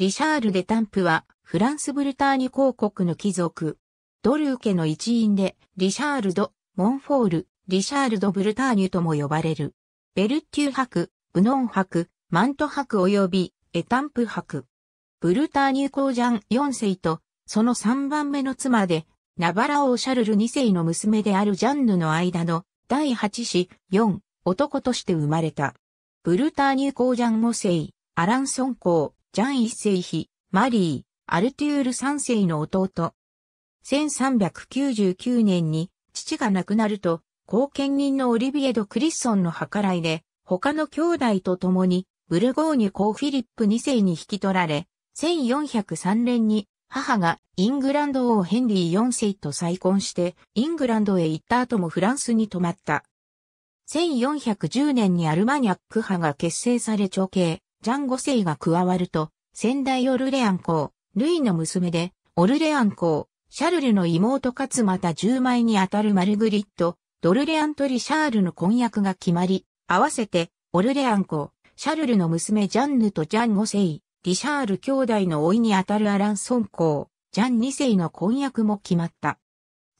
リシャール・デタンプは、フランス・ブルターニュ公国の貴族。ドルー家の一員で、リシャールド・モンフォール、リシャールド・ブルターニュとも呼ばれる。ベルティュ博、ブノン博、マント博及び、エタンプ博。ブルターニュ公ジャン4世と、その3番目の妻で、ナバラ王シャルル2世の娘であるジャンヌの間の第8子4男として生まれた。ブルターニュ公ジャン5世、アランソン公、ジャン一世妃、マリー、アルトゥール三世の弟。1399年に父が亡くなると、後見人のオリビエド・クリッソンの計らいで、他の兄弟と共に、ブルゴーニュ公フィリップ二世に引き取られ、1403年に母がイングランド王ヘンリー四世と再婚して、イングランドへ行った後もフランスに泊まった。1410年にアルマニャック派が結成され長兄、ジャン5世が加わると、先代オルレアン公、ルイの娘で、オルレアン公、シャルルの妹かつまた10枚にあたるマルグリット、ドルレアントリシャールの婚約が決まり、合わせて、オルレアン公、シャルルの娘ジャンヌとジャン5世、リシャール兄弟のいにあたるアランソン公、ジャン2世の婚約も決まった。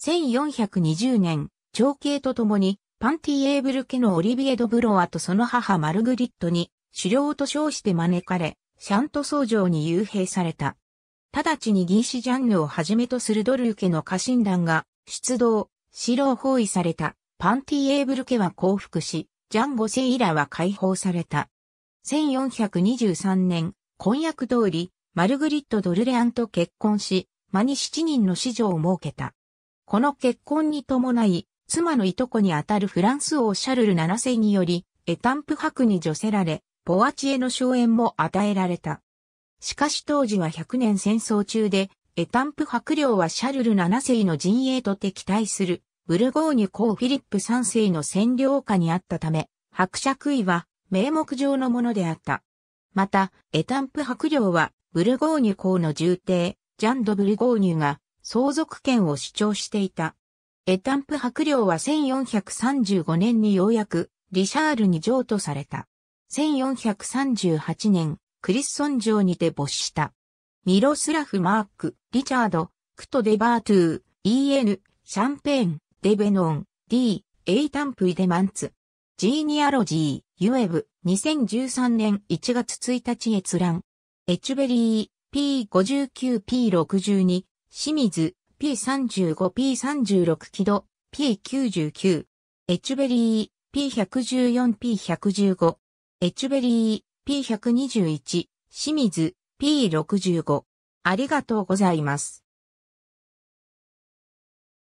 1420年、長兄と共に、パンティエーブル家のオリビエ・ド・ブロワとその母マルグリットに、狩猟と称して招かれ、シャント僧城に幽閉された。直ちに銀子ジャンヌをはじめとするドルー家の家臣団が出動、城を包囲された、パンティエーブル家は降伏し、ジャンゴセイラは解放された。1423年、婚約通り、マルグリット・ドルレアンと結婚し、間に7人の子女を設けた。この結婚に伴い、妻のいとこにあたるフランス王シャルル7世により、エタンプ博に除せられ、ボアチエの荘園も与えられた。しかし当時は100年戦争中で、エタンプ伯領はシャルル7世の陣営と敵対する、ブルゴーニュ公フィリップ3世の占領下にあったため、伯爵位は名目上のものであった。また、エタンプ伯領は、ブルゴーニュ公の重帝、ジャンド・ブルゴーニュが相続権を主張していた。エタンプ伯領は1435年にようやくリシャールに譲渡された。1438年、クリスソン城にて没した。ミロスラフ・マーク、リチャード、クト・デバートゥー、EN、シャンペーン、デベノン、D、エイタンプ・イデマンツ。ジーニアロジー、ユエブ、2013年1月1日閲覧。エチュベリー、P59、P62、清水、P35、P36、キド、P99。エチュベリー、P114、P115。エチュベリー P121、清水 P65。ありがとうございます。